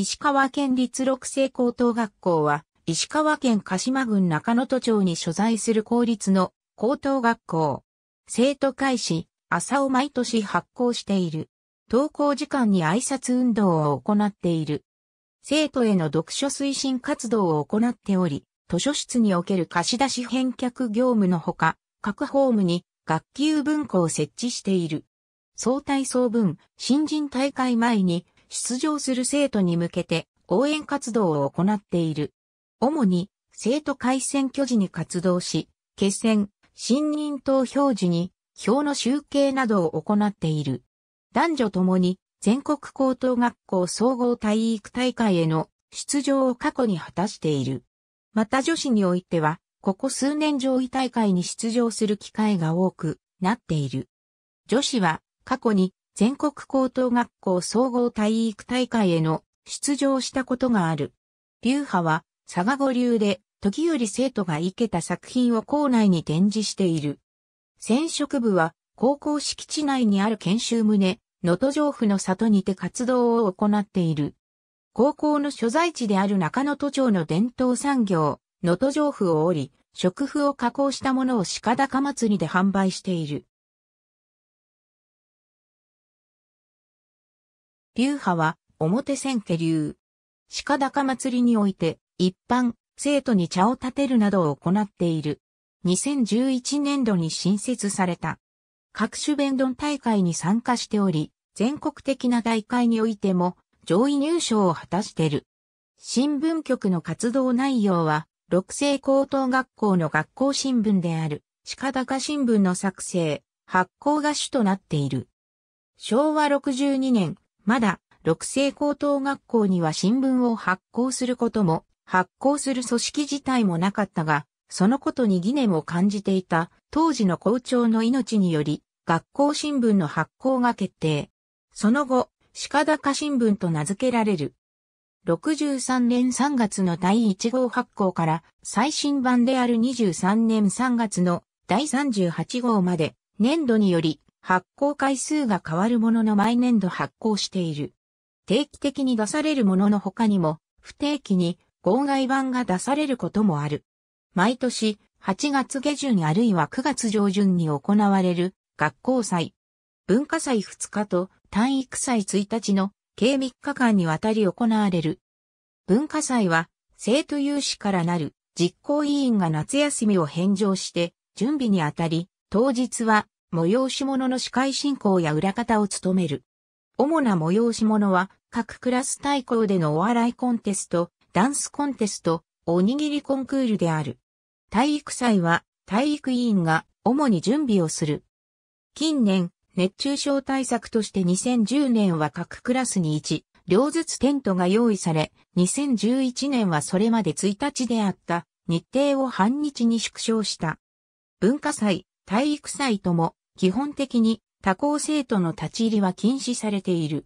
石川県立六星高等学校は、石川県鹿島郡中野都町に所在する公立の高等学校。生徒会誌、朝を毎年発行している。登校時間に挨拶運動を行っている。生徒への読書推進活動を行っており、図書室における貸し出し返却業務のほか、各ホームに学級文庫を設置している。総体総文、新人大会前に出場する生徒に向けて応援活動を行っている。主に生徒会選挙時に活動し、決選、信任投票時に票の集計などを行っている。男女ともに全国高等学校総合体育大会への出場を過去に果たしている。また女子においては、ここ数年上位大会に出場する機会が多くなっている。女子は過去に全国高等学校総合体育大会への出場したことがある。流派は佐賀五流で時より生徒が生けた作品を校内に展示している。染色部は高校敷地内にある研修棟、能登城府の里にて活動を行っている。高校の所在地である中野都町の伝統産業、能登城府を折り、食譜を加工したものを鹿高祭りで販売している。流派は、表千家流。鹿高祭りにおいて、一般、生徒に茶を立てるなどを行っている。2011年度に新設された。各種弁論大会に参加しており、全国的な大会においても上位入賞を果たしてる。新聞局の活動内容は、六星高等学校の学校新聞である、鹿高新聞の作成、発行が主となっている。昭和62年、まだ、六星高等学校には新聞を発行することも、発行する組織自体もなかったが、そのことに疑念を感じていた当時の校長の命により、学校新聞の発行が決定。その後、鹿高新聞と名付けられる。63年3月の第1号発行から最新版である23年3月の第38号まで年度により発行回数が変わるものの毎年度発行している。定期的に出されるものの他にも、不定期に号外版が出されることもある。毎年8月下旬あるいは9月上旬に行われる学校祭。文化祭2日と単育祭1日の計3日間にわたり行われる。文化祭は生徒有志からなる実行委員が夏休みを返上して準備にあたり、当日は催し物の司会進行や裏方を務める。主な催し物は、各クラス対抗でのお笑いコンテスト、ダンスコンテスト、おにぎりコンクールである。体育祭は、体育委員が主に準備をする。近年、熱中症対策として2010年は各クラスに1、両ずつテントが用意され、2011年はそれまで1日であった日程を半日に縮小した。文化祭、体育祭とも基本的に他校生徒の立ち入りは禁止されている。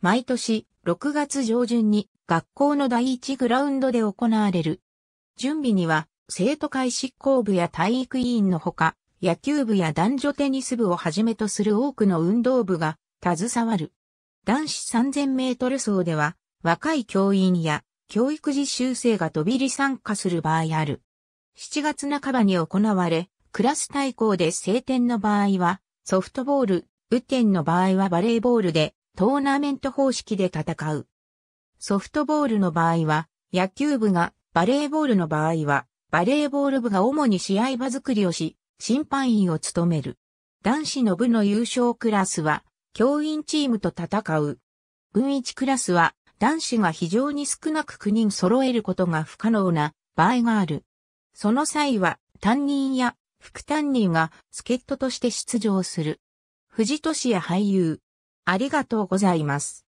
毎年6月上旬に学校の第一グラウンドで行われる。準備には生徒会執行部や体育委員のほか、野球部や男女テニス部をはじめとする多くの運動部が携わる。男子3000メートル走では若い教員や教育実習生が飛び入り参加する場合ある。7月半ばに行われ、クラス対抗で晴天の場合は、ソフトボール、雨天の場合はバレーボールで、トーナメント方式で戦う。ソフトボールの場合は、野球部が、バレーボールの場合は、バレーボール部が主に試合場作りをし、審判員を務める。男子の部の優勝クラスは、教員チームと戦う。軍一クラスは、男子が非常に少なく9人揃えることが不可能な場合がある。その際は、担任や副担任が助っ人として出場する。藤俊也俳優。ありがとうございます。